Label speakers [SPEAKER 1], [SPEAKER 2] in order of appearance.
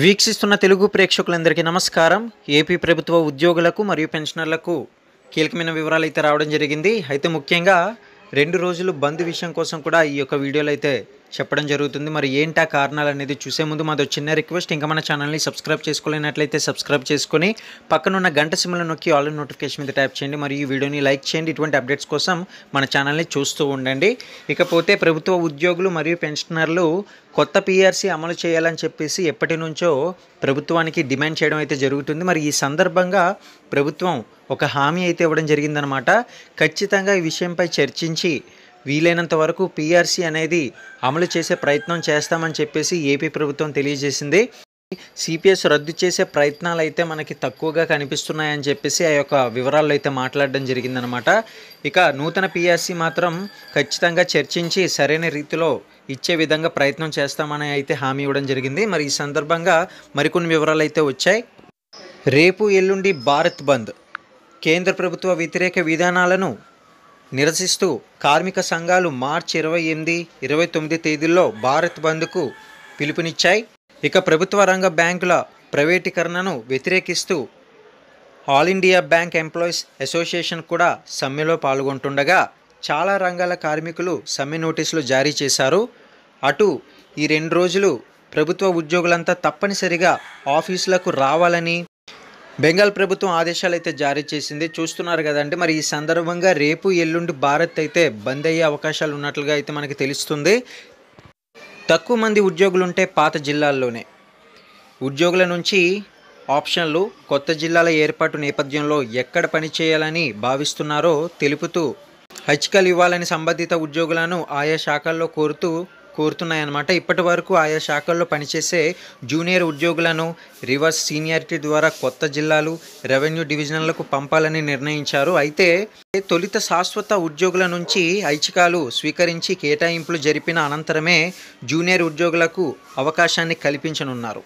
[SPEAKER 1] వీక్షిస్తున్న తెలుగు ప్రేక్షకులందరికీ నమస్కారం ఏపీ ప్రభుత్వ ఉద్యోగులకు మరియు పెన్షనర్లకు కీలకమైన వివరాలు అయితే రావడం జరిగింది అయితే ముఖ్యంగా రెండు రోజులు బంద్ విషయం కోసం కూడా ఈ యొక్క వీడియోలు అయితే చెప్పడం జరుగుతుంది మరి ఏంటి ఆ కారణాలు అనేది చూసే ముందు మాది చిన్న రిక్వెస్ట్ ఇంకా మన ఛానల్ని సబ్స్క్రైబ్ చేసుకోలేనట్లయితే సబ్స్క్రైబ్ చేసుకుని పక్కనున్న గంట సిమ్లో నొక్కి ఆల్ నోటిఫికేషన్ మీద ట్యాప్ చేయండి మరియు ఈ వీడియోని లైక్ చేయండి ఇటువంటి అప్డేట్స్ కోసం మన ఛానల్ని చూస్తూ ఉండండి ఇకపోతే ప్రభుత్వ ఉద్యోగులు మరియు పెన్షనర్లు కొత్త పీఆర్సీ అమలు చేయాలని చెప్పేసి ఎప్పటి నుంచో ప్రభుత్వానికి డిమాండ్ చేయడం అయితే జరుగుతుంది మరి ఈ సందర్భంగా ప్రభుత్వం ఒక హామీ అయితే ఇవ్వడం జరిగిందనమాట ఖచ్చితంగా ఈ విషయంపై చర్చించి వీలైనంత వరకు పీఆర్సీ అనేది అమలు చేసే ప్రయత్నం చేస్తామని చెప్పేసి ఏపీ ప్రభుత్వం తెలియజేసింది సిపిఎస్ రద్దు చేసే ప్రయత్నాలు అయితే మనకి తక్కువగా కనిపిస్తున్నాయని చెప్పేసి ఆ యొక్క వివరాల్లో అయితే మాట్లాడడం జరిగిందనమాట ఇక నూతన పిఎస్సి మాత్రం ఖచ్చితంగా చర్చించి సరైన రీతిలో ఇచ్చే విధంగా ప్రయత్నం చేస్తామని అయితే హామీ ఇవ్వడం జరిగింది మరి ఈ సందర్భంగా మరికొన్ని వివరాలు అయితే వచ్చాయి రేపు ఎల్లుండి భారత్ బంద్ కేంద్ర ప్రభుత్వ వ్యతిరేక విధానాలను నిరసిస్తూ కార్మిక సంఘాలు మార్చి ఇరవై ఎనిమిది ఇరవై తొమ్మిది తేదీల్లో భారత్ బంద్కు పిలుపునిచ్చాయి ఇక ప్రభుత్వ రంగ బ్యాంకుల ప్రైవేటీకరణను వ్యతిరేకిస్తూ All India Bank Employees Association కూడా సమ్మెలో పాల్గొంటుండగా చాలా రంగాల కార్మికులు సమ్మె నోటీసులు జారీ చేశారు అటు ఈ రెండు రోజులు ప్రభుత్వ ఉద్యోగులంతా తప్పనిసరిగా ఆఫీసులకు రావాలని బెంగాల్ ప్రభుత్వం ఆదేశాలు అయితే జారీ చేసింది చూస్తున్నారు కదండి మరి ఈ సందర్భంగా రేపు ఎల్లుండి భారత్ అయితే బంద్ అయ్యే అవకాశాలు ఉన్నట్లుగా అయితే మనకి తెలుస్తుంది తక్కువ మంది ఉద్యోగులు ఉంటే పాత జిల్లాల్లోనే ఉద్యోగుల నుంచి ఆప్షన్లు కొత్త జిల్లాల ఏర్పాటు నేపథ్యంలో ఎక్కడ పని చేయాలని భావిస్తున్నారో తెలుపుతూ హెచ్కల్ ఇవ్వాలని సంబంధిత ఉద్యోగులను ఆయా శాఖల్లో కోరుతూ కోరుతున్నాయన్నమాట ఇప్పటి వరకు ఆయా శాఖల్లో పనిచేసే జూనియర్ ఉద్యోగులను రివర్స్ సీనియారిటీ ద్వారా కొత్త జిల్లాలు రెవెన్యూ డివిజన్లకు పంపాలని నిర్ణయించారు అయితే తొలిత శాశ్వత ఉద్యోగుల నుంచి ఐచ్ఛికాలు స్వీకరించి కేటాయింపులు జరిపిన అనంతరమే జూనియర్ ఉద్యోగులకు అవకాశాన్ని కల్పించనున్నారు